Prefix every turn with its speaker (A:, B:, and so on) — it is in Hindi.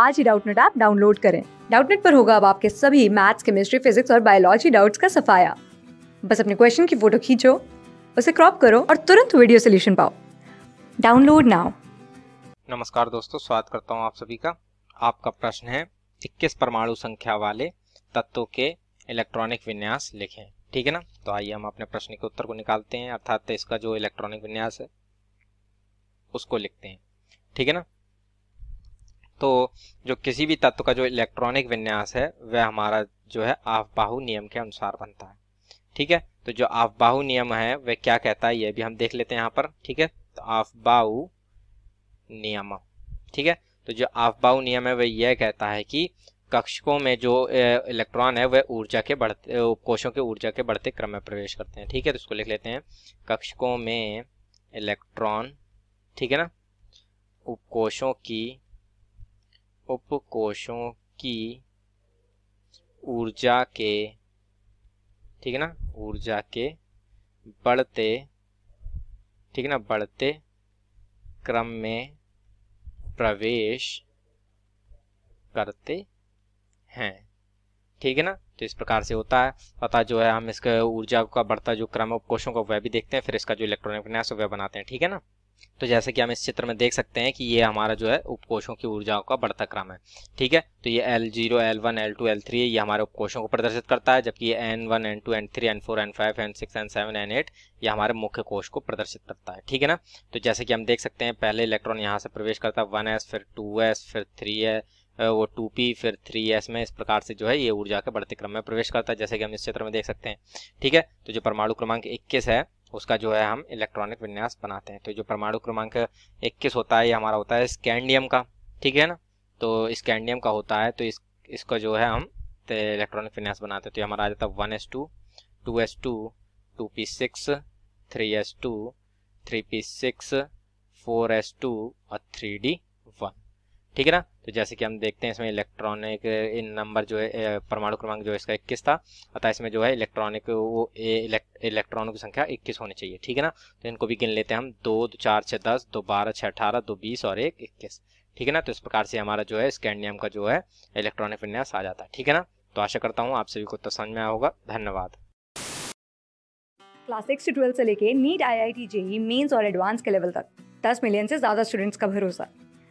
A: आज ही डाउटनेट ऐप डाउनलोड करें डाउटनेट पर होगा अब आपके सभी मैथ्स केमिस्ट्री फिजिक्स और बायोलॉजी डाउट्स का सफाया बस अपने क्वेश्चन की फोटो खींचो उसे क्रॉप करो और तुरंत वीडियो सोल्यूशन पाओ डाउनलोड नाउ
B: नमस्कार दोस्तों स्वागत करता हूँ आप सभी का आपका प्रश्न है इक्कीस परमाणु संख्या वाले तत्वों के इलेक्ट्रॉनिक विन्यास लिखें ठीक है ना तो आइए हम अपने प्रश्न के उत्तर को निकालते हैं अर्थात इसका जो इलेक्ट्रॉनिक विन्यास है उसको लिखते हैं ठीक है ना तो जो किसी भी तत्व का जो इलेक्ट्रॉनिक विन्यास है वह हमारा जो है आफबाहु नियम के अनुसार बनता है ठीक है तो जो आफबाहु नियम है वह क्या कहता है ये भी हम देख लेते हैं यहाँ पर ठीक है तो आफबाहु नियम ठीक है तो जो आफबाहु नियम है वह यह कहता है कि कक्षकों में जो इलेक्ट्रॉन है वह ऊर्जा के बढ़ते उपकोषों के ऊर्जा के बढ़ते क्रम में प्रवेश करते हैं ठीक है तो इसको लिख लेते हैं कक्षकों में इलेक्ट्रॉन ठीक है ना उपकोषों की उपकोषों की ऊर्जा के ठीक है ना ऊर्जा के बढ़ते ठीक है ना बढ़ते क्रम में प्रवेश करते हैं ठीक है ना तो इस प्रकार से होता है पता जो है हम इसके ऊर्जा का बढ़ता जो क्रम उपकोषों का वह भी देखते हैं फिर इसका जो इलेक्ट्रॉनिक विन्यास वह बनाते हैं ठीक है ना तो जैसे कि हम इस चित्र में देख सकते हैं कि ये हमारा जो है उपकोषों की ऊर्जाओं का बढ़ता क्रम है ठीक है तो ये L zero L2, L3 L ये हमारे उपकोषों को प्रदर्शित करता है जबकि ये N1, N2, N3, N4, N5, N6, N7, N8 N seven N eight ये हमारे मुख्य कोष को प्रदर्शित करता है ठीक है ना तो जैसे कि हम देख सकते हैं पहले इलेक्ट्रॉन यहाँ से प्रवेश करता है वन एस फिर टू एस फिर थ्री है वो टू पी फिर थ्री में इस प्रकार से जो है ये ऊर्जा के बढ़ते क्रम में प्रवेश करता है जैसे कि हम इस क्षेत्र में देख सकते हैं ठीक है तो जो परमाणु क्रमांक इक्कीस है उसका जो है हम इलेक्ट्रॉनिक विन्यास बनाते हैं तो जो परमाणु क्रमांक इक्कीस होता है ये हमारा होता है स्कैंडियम का ठीक है ना तो स्कैंडियम का होता है तो इस इसका जो है हम इलेक्ट्रॉनिक विन्यास बनाते हैं तो ये हमारा आ जाता है one s two two s two two p six three s two three p six four s two और थ्री डी ठीक है ना तो जैसे कि हम देखते हैं इसमें इलेक्ट्रॉनिक इन नंबर जो है परमाणु क्रमांक जो है इसका इक्कीस था अतः इसमें जो है इलेक्ट्रॉनिक वो इलेक्ट्रॉनों की संख्या इक्कीस होनी चाहिए ठीक है ना तो इनको भी गिन लेते हैं हम दो दो चार छः दस दो बारह छः अठारह दो बीस और एक इक्कीस ठीक है ना तो इस प्रकार से हमारा जो है स्कैंडियम का जो है इलेक्ट्रॉनिक विन्यास आ जाता है ठीक है ना तो आशा करता हूँ आप सभी को तो समझ में आया होगा धन्यवाद
A: क्लास सिक्स ट्वेल्थ से लेके NEET I I T JEE और एडवांस के लेवल तक दस मिलियन से ज़्यादा स्टूडेंट्स का भरोसा